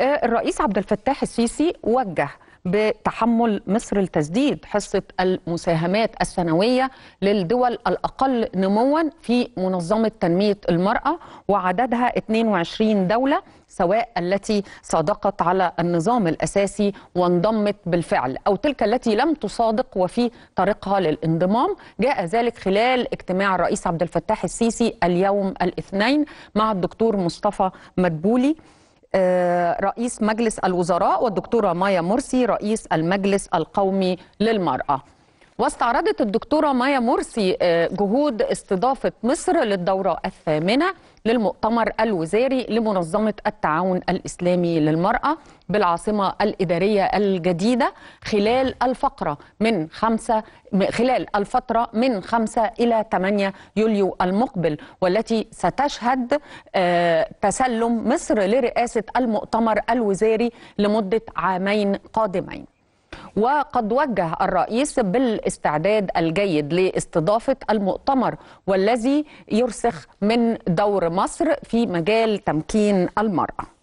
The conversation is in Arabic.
الرئيس عبد الفتاح السيسي وجه بتحمل مصر لتسديد حصة المساهمات السنوية للدول الأقل نموا في منظمة تنمية المرأة وعددها 22 دولة سواء التي صادقت على النظام الأساسي وانضمت بالفعل أو تلك التي لم تصادق وفي طريقها للانضمام جاء ذلك خلال اجتماع الرئيس عبد الفتاح السيسي اليوم الاثنين مع الدكتور مصطفى مدبولي آه، رئيس مجلس الوزراء والدكتوره مايا مرسي رئيس المجلس القومي للمراه واستعرضت الدكتورة مايا مرسي آه، جهود استضافة مصر للدورة الثامنة للمؤتمر الوزاري لمنظمة التعاون الإسلامي للمرأة بالعاصمة الإدارية الجديدة خلال الفقرة من خمسة خلال الفترة من 5 إلى 8 يوليو المقبل والتي ستشهد آه، تسلم مصر لرئاسة المؤتمر الوزاري لمدة عامين قادمين وقد وجه الرئيس بالاستعداد الجيد لاستضافة المؤتمر والذي يرسخ من دور مصر في مجال تمكين المرأة